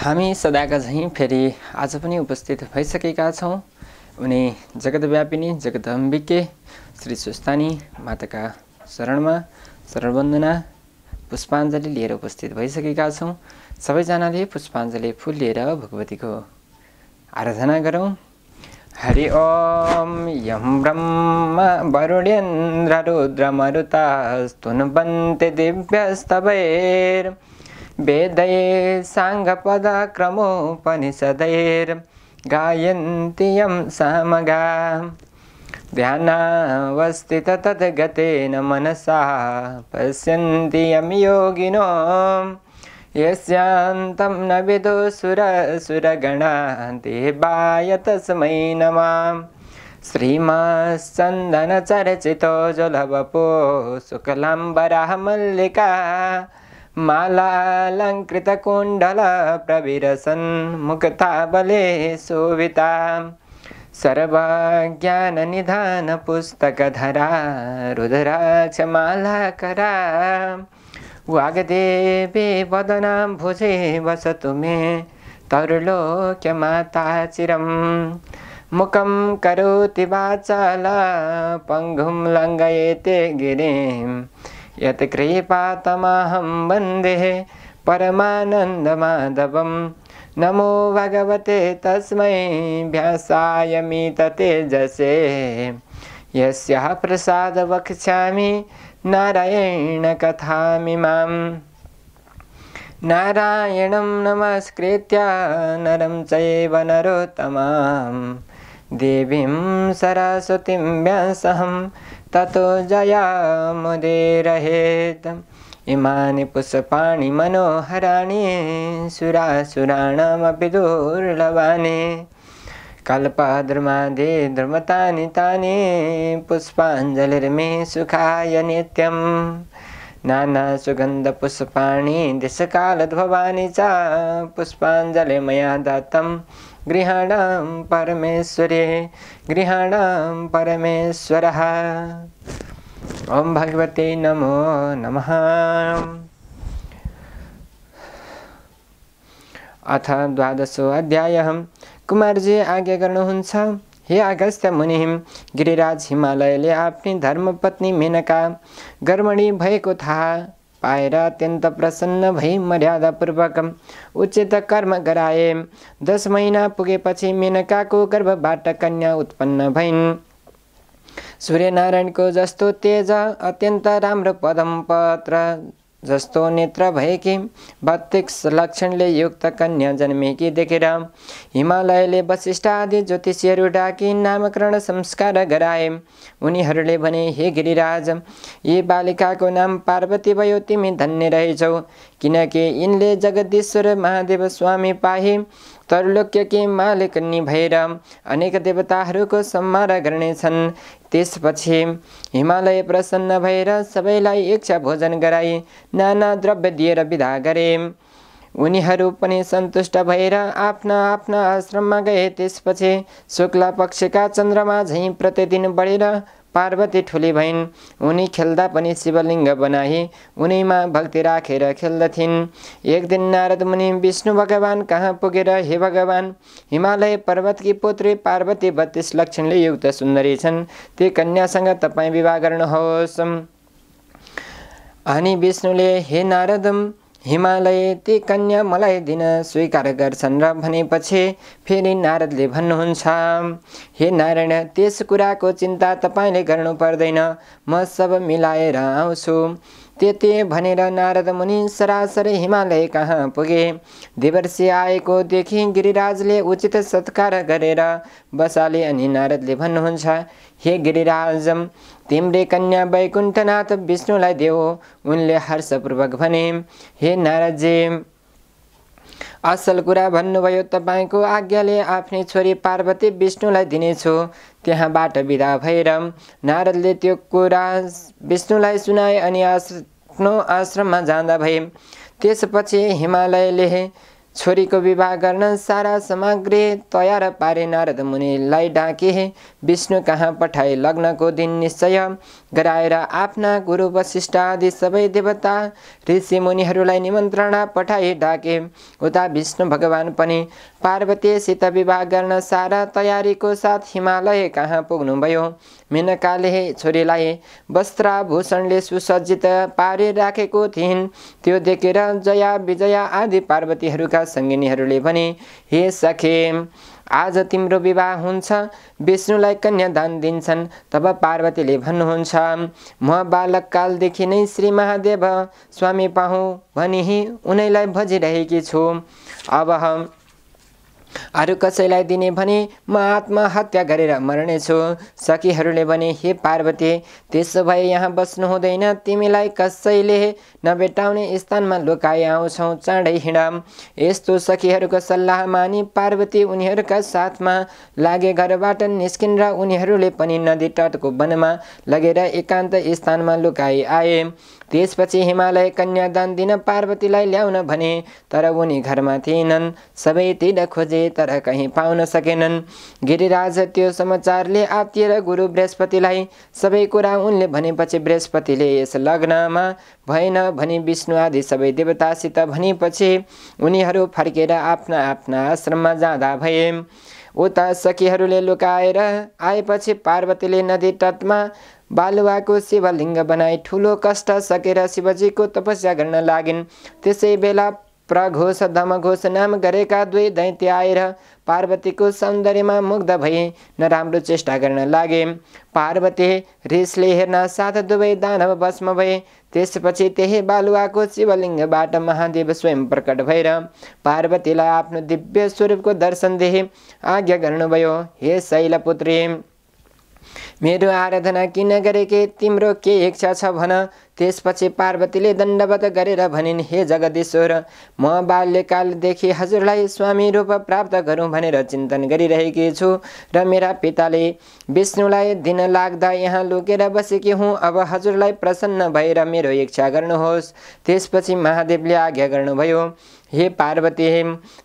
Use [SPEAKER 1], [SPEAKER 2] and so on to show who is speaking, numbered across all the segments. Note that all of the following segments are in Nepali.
[SPEAKER 1] हामी सदाका झैँ फेरि आज पनि उपस्थित भइसकेका छौँ उनी जगतव्यापिनी जगदम्बिके श्री सुस्तानी माताका शरणमा शरणवन्दना पुष्पाञ्जली लिएर उपस्थित भइसकेका छौँ सबैजनाले पुष्पाञ्जली फुल लिएर भगवतीको आराधना गरौँ हरि ओम यम ब्रह्म वरुणेन्द्र दिव्य दिव्यस्तवैर् वेदै साङ्गपदक्रमोपनिषदैर्गायन्त्यं सामगा ध्यानावस्थित गतेन मनसा पश्यन्ति यं योगिनो यस्यान्तं न विदो सुरसुरगणा देवाय तस्मै नमां श्रीमाश्चन्दनचरचितो जलवपो शुक्लाम्बरः मल्लिका मालालङ्कृतकुण्डलप्रविरसन् मुक्ताबले सुविता सर्वज्ञाननिधानपुस्तकधरा रुद्राक्षमालाकरा वागदेवी वदनां भुजे वसतु मे तरुलोक्यमाता चिरं मुखं करोति वाचाला पङ्गुं लङ्गयेते गिरिम् यत्कृपातमाहं वन्दे परमानन्दमाधवं नमो भगवते तस्मै व्यासाय मीत यस्य प्रसाद वक्ष्यामि नारायण कथामि मां नारायणं नमस्कृत्या नरं चैव नरोत्तमां देवीं सरस्वतीं व्यासहं ततो जयामध्ये रहेत इमानि पुष्पाणि मनोहराणि सुरासुराणामपि दुर्लभानि कल्पाद्रमादे द्रुमतानि तानि पुष्पाञ्जलिर्मे सुखाय नित्यं नानासुगन्धपुष्पाणि दिशकालध्ववानि च मया दत्तं गृहाणां परमेश्वरे गृहाणां परमेश्वरः ॐ भगवते नमो नमः अथ द्वादशो अध्यायः कुमारजी आज्ञा गर्नुहुन्छ हे अगस्त्य मुनि गिरिराज हिमालयले आफ्नै धर्मपत्नी मेनका गर्मणी भएको थाहा अत्यन्त प्रसन्न भई मर्यादापूर्वक उचित कर्म गराए दस महिना पुगेपछि मेनकाको गर्भबाट कन्या उत्पन्न भइन् सूर्यनारायणको जस्तो तेज अत्यन्त राम्रो पदम पत्र जस्तो नेत्र भएकी भत्तिक लक्षणले युक्त कन्या जन्मेकी देखेर हिमालयले वशिष्ठ आदि ज्योतिषीहरू डाकी नामकरण संस्कार गराए उनीहरूले भने हे गिरिराज यी बालिकाको नाम पार्वती भयो तिमी धन्य रहेछौ किनकि यिनले जगदीश्वर महादेव स्वामी पाहे तरुलोक्यकी मालिक भएर अनेक देवताहरूको सम्हार गर्नेछन् त्यसपछि हिमालय प्रसन्न भएर सबैलाई इच्छा भोजन गराई नाना द्रव्य दिएर विदा गरे उनीहरू पनि सन्तुष्ट भएर आफ्ना आफ्ना आश्रममा गए त्यसपछि शुक्ला पक्षका चन्द्रमा झैँ प्रतिदिन बढेर पार्वती ठुली भइन् उनी खेल्दा पनि शिवलिङ्ग बनाई उनीमा भक्ति राखेर खेल्दथिन् एक दिन नारद मुनि विष्णु भगवान् कहाँ पुगेर हे भगवान् हिमालय पर्वतकी पुत्री पार्वती बत्तीस लक्षणले युक्त सुन्दरी छन् ती कन्यासँग तपाईँ विवाह गर्नुहोस् अनि विष्णुले हे नारदम हिमालय ती कन्या मलाई दिन स्वीकार गर्छन् र भनेपछि फेरि नारदले भन्नुहुन्छ हे नारायण त्यस कुराको चिन्ता तपाईँले गर्नु पर्दैन म सब मिलाएर आउँछु त्यति भनेर नारद मुनि सरासरी हिमालय कहाँ पुगे देवर्षि आएको देखि गिरिराजले उचित सत्कार गरेर बसाले अनि नारदले भन्नुहुन्छ हे गिरिराज तिम्रे कन्या वैकुण्ठनाथ विष्णुलाई देऊ उनले हर्षपूर्वक भने हे नारदजी असल कुरा भन्नुभयो तपाईँको आज्ञाले आफ्नै छोरी पार्वती विष्णुलाई दिनेछु त्यहाँबाट विदा भएर नारदले त्यो कुरा विष्णुलाई सुनाए अनि आफ्नो आश्रममा जाँदा भए त्यसपछि हिमालयले छोरीको विवाह गर्न सारा सामग्री तयार पारे नारद मुनिलाई डाके विष्णु कहाँ पठाए लग्नको दिन निश्चय गराएर आफ्ना गुरु वशिष्ठ आदि सबै देवता ऋषि मुनिहरूलाई निमन्त्रणा पठाए डाके उता विष्णु भगवान पनि पार्वतीसित विवाह गर्न सारा तयारीको साथ हिमालय कहाँ पुग्नुभयो मेनकाले छोरीलाई वस्त्राभूषणले सुसज्जित पारे राखेको थिइन् त्यो देखेर जया विजया आदि पार्वतीहरूका भएका सङ्गिनीहरूले भने हे सखे आज तिम्रो विवाह हुन्छ विष्णुलाई कन्यादान दिन्छन् तब पार्वतीले भन्नुहुन्छ म कालदेखि नै श्री महादेव स्वामी पाहुँ भनी उनैलाई भजिरहेकी छु अब अरू कसैलाई दिने भने म आत्महत्या गरेर मर्नेछु सखीहरूले भने हे पार्वती त्यसो भए यहाँ बस्नु हुँदैन तिमीलाई कसैले नभेटाउने स्थानमा लुकाए आउँछौ चाँडै हिँड यस्तो सखीहरूको सल्लाह मानि पार्वती उनीहरूका साथमा लागे घरबाट निस्किन् र उनीहरूले पनि नदी तटको वनमा लगेर एकान्त स्थानमा लुकाई आए त्यसपछि हिमालय कन्यादान दिन पार्वतीलाई ल्याउन भने तर उनी घरमा थिएनन् सबैतिर खोजे तर कहीँ पाउन सकेनन् गिरिराज त्यो समाचारले आत्तिएर गुरु बृहस्पतिलाई सबै कुरा उनले भनेपछि बृहस्पतिले यस लग्नमा भएन भनी विष्णु आदि सबै देवतासित भनेपछि उनीहरू फर्केर आफ्ना आफ्ना आश्रममा जाँदा भए उता सखीहरूले लुकाएर आएपछि पार्वतीले नदी तटमा बालुवाको शिवलिङ्ग बनाई ठुलो कष्ट सकेर शिवजीको तपस्या गर्न लागिन् त्यसै बेला प्रघोष धमघोष नाम गरेका दुई दैत्य आएर पार्वतीको सौन्दर्यमा मुग्ध भए नराम्रो चेष्टा गर्न लागे पार्वती रिसले हेर्न साथ दुवै दानव भस्म भए त्यसपछि त्यही बालुवाको शिवलिङ्गबाट महादेव स्वयं प्रकट भएर पार्वतीलाई आफ्नो दिव्य स्वरूपको दर्शन दिए आज्ञा गर्नुभयो हे शैलपुत्री मेरो आराधना किन गरेकी तिम्रो के इच्छा छ भन त्यसपछि पार्वतीले दण्डवत गरेर भनिन् हे जगदीश्वर म बाल्यकालदेखि हजुरलाई स्वामी रूप प्राप्त गरौँ भनेर चिन्तन गरिरहेकी छु र मेरा पिताले विष्णुलाई दिन लाग्दा यहाँ लुकेर बसेकी हुँ अब हजुरलाई प्रसन्न भएर मेरो इच्छा गर्नुहोस् त्यसपछि महादेवले आज्ञा गर्नुभयो हे पार्वती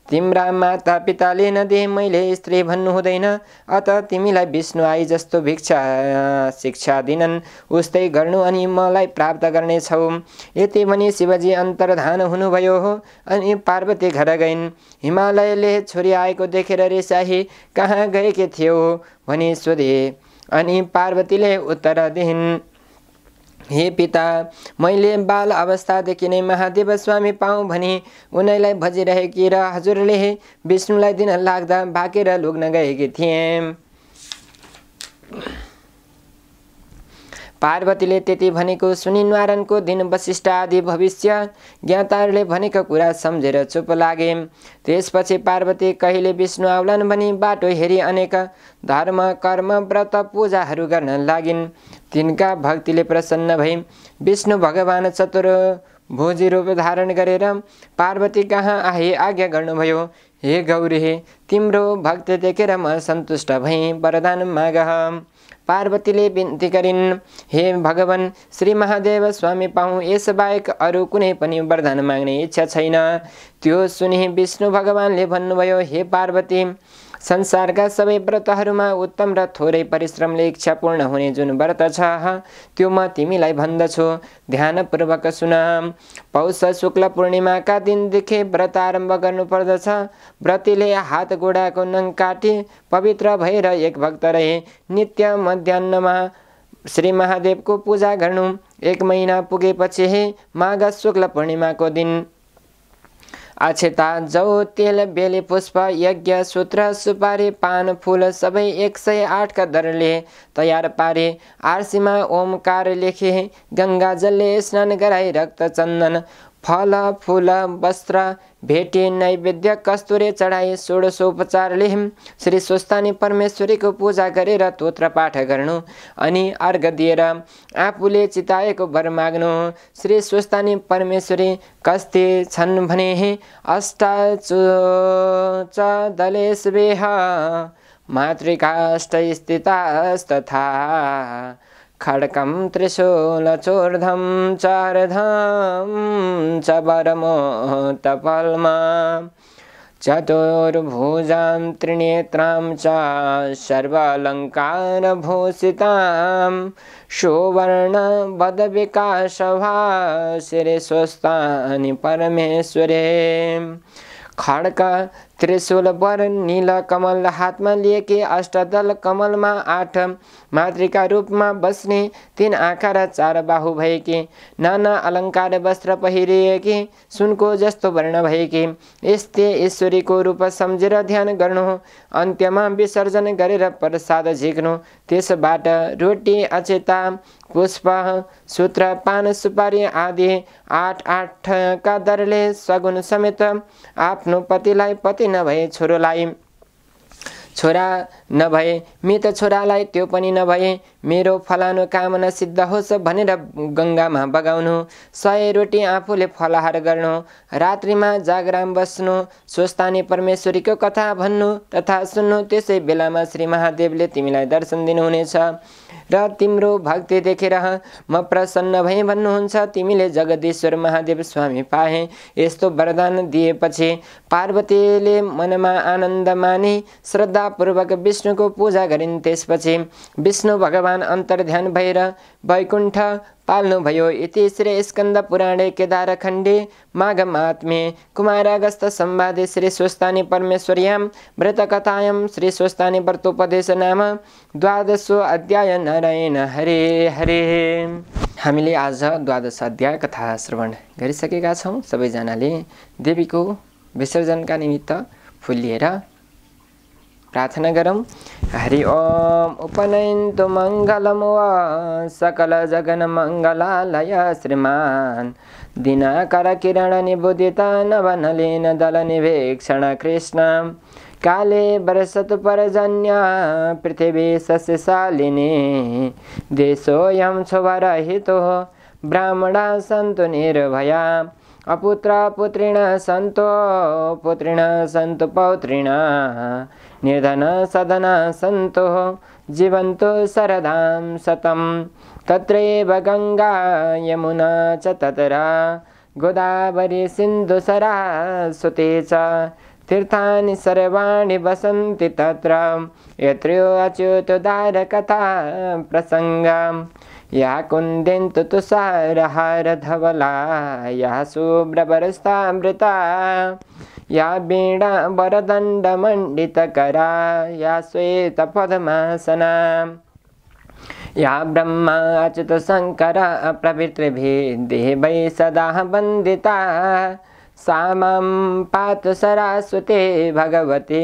[SPEAKER 1] तिम्रा माता पिताले नदे मैले स्त्री भन्नु हुँदैन अत तिमीलाई विष्णु आई जस्तो भिक्षा शिक्षा दिनन् उस्तै गर्नु अनि मलाई प्राप्त गर्नेछौ यति भने शिवजी अन्तर्धान हुनुभयो हो अनि पार्वती घर गइन् हिमालयले छोरी आएको देखेर रेसाही कहाँ गएकी थियो भनी सोधे अनि पार्वतीले उत्तर दिइन् हे पिता मैले बाल अवस्थादेखि नै महादेव स्वामी पाऊँ भने उनैलाई भजिरहेकी र हजुरले विष्णुलाई दिन लाग्दा भाकेर लुग्न गएकी थिएँ पार्वतीले त्यति भनेको सुनिवारणको दिन वशिष्ठ आदि भविष्य ज्ञाताहरूले भनेको कुरा सम्झेर चुप लागे त्यसपछि पार्वती कहिले विष्णु आउलान् भने बाटो हेरी अनेक धर्म कर्म व्रत पूजाहरू गर्न लागिन् तिनका भक्तिले प्रसन्न भई विष्णु भगवान् चतुर भोजी रूप धारण गरेर पार्वती कहाँ आए आज्ञा गर्नुभयो हे गौरी हे तिम्रो भक्त देखेर म सन्तुष्ट भएँ वरदान माग पार्वतीले बिन्ती गरिन् हे भगवान् श्री महादेव स्वामी पाहुँ यसबाहेक अरू कुनै पनि वरदान माग्ने इच्छा छैन त्यो सुनि विष्णु भगवान्ले भन्नुभयो हे पार्वती संसारका सबै व्रतहरूमा उत्तम र थोरै परिश्रमले इच्छापूर्ण हुने जुन व्रत छ त्यो म तिमीलाई भन्दछु ध्यानपूर्वक सुन पौष शुक्ल पूर्णिमाका दिनदेखि व्रत आरम्भ गर्नुपर्दछ व्रतीले हात गोडाको नङ काटी पवित्र भएर एक भक्त रहे नित्य मध्यान्नमा श्री महादेवको पूजा गर्नु एक महिना पुगेपछि माघ शुक्ल पूर्णिमाको दिन अक्षता जौ तेल बेली पुष्प यज्ञ सूत्र सुपारी पान फुल सबै एक सय आठका दरले तयार पारे आरसीमा ओमकार लेखे गङ्गाजलले स्नान गराई रक्त चन्दन फल फुल वस्त्र भेटे नैवेद्य कस्तुरे चढाए लेहम श्री स्वस्तानी परमेश्वरीको पूजा गरेर तोत्र पाठ गर्नु अनि अर्घ दिएर आफूले चिताएको भर माग्नु श्री स्वस्तानी परमेश्वरी कस्ते छन् भने अष्टाचुचलेश मातृकाष्ट स्थितास्तथा खड्कं त्रिशूलचोर्धं चारधां च परमोहल्मा चतुर्भुजां त्रिनेत्रां च शर्वालङ्कारभूषितां श्रीस्वस्तानि परमेश्वरे खड्क त्रिशूल वर निल कमल हातमा लिएकी अष्टदल कमलमा आठ मातृका रूपमा बस्ने तिन आँखा र चार बाहु भएकी नाना अलङ्कार वस्त्र पहिरिएकी सुनको जस्तो वर्ण भएकी यस्तै ईश्वरीको रूप सम्झेर ध्यान गर्नु अन्त्यमा विसर्जन गरेर प्रसाद झिक्नु त्यसबाट रोटी अचेता पुष्प सूत्र पान सुपारी आदि आठ आठका दरले सगुन समेत आफ्नो पतिलाई पति नभए छोरोलाई छोरा नभए त छोरालाई त्यो पनि नभए मेरो फलानु कामना सिद्ध होस् भनेर गङ्गामा बगाउनु सय रोटी आफूले फलाहार गर्नु रात्रिमा जागराम बस्नु स्वस्तानी परमेश्वरीको कथा भन्नु तथा सुन्नु त्यसै बेलामा श्री महादेवले तिमीलाई दर्शन दिनुहुनेछ र तिम्रो भक्ति देखेर म प्रसन्न भएँ भन्नुहुन्छ तिमीले जगदीश्वर महादेव स्वामी पाए यस्तो वरदान दिएपछि पार्वतीले मनमा आनन्द माने श्रद्धापूर्वक विष्णुको पूजा गरिन् त्यसपछि विष्णु भगवान् ध्यान अन्तर्ध्यान भएर वैकुण्ठ पाल्नुभयो इति पुराणे केदारखण्डे श्री कुमारागस्तसंवादे परमेश्वर्याम परमेश्वर्यां व्रतकथायां स्वस्तानी व्रतोपदेश नाम द्वादशो अध्याय नारायण हरे हरे हामीले आज द्वादश अध्याय कथा श्रवण गरिसकेका छौँ सबैजनाले देवीको विसर्जनका निमित्त फुल्लिएर प्रार्थना गरौँ हरि ओम उपनयन्तु मङ्गलं वा मङ्गलालय श्रीमान् नवनलिन दल निवेक्षण कृष्ण काले बरसतु परजन्या पृथ्वी सस्यशालिनी देशोऽयं सुवरहितो ब्राह्मणा सन्तु निर्भया अपुत्र पुत्रिणः सन्तो पुत्रिणः सन्तु पौत्रिणः निर्धनसदनः सन्तु जीवन्तु सरदां सतं तत्रैव गङ्गा यमुना च ततरा गोदावरीसिन्धुसरासुते च तीर्थानि सर्वाणि वसन्ति तत्र अच्युतदारकथा प्रसङ्गम् या कुन्दन्तु तुषार या शुभ्रवरस्तामृता या वीणा वरदण्डमण्डितकरा या श्वेतपद्मासना या ब्रह्मा सदा वन्दिता सा मां पातु सरास्वते भगवती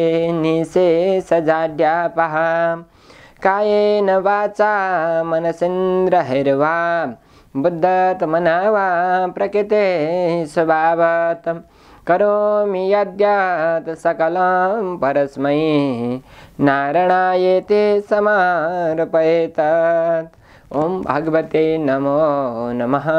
[SPEAKER 1] निशेषजाड्यापहा कायेन वाचा मनसेंद्र हैरवा बुद्धत मनावा प्रकृते स्वभावत करोमि यद्यात् सकलं परस्मै नारणायेते समार्पयेतात ॐ भगवते नमो नमः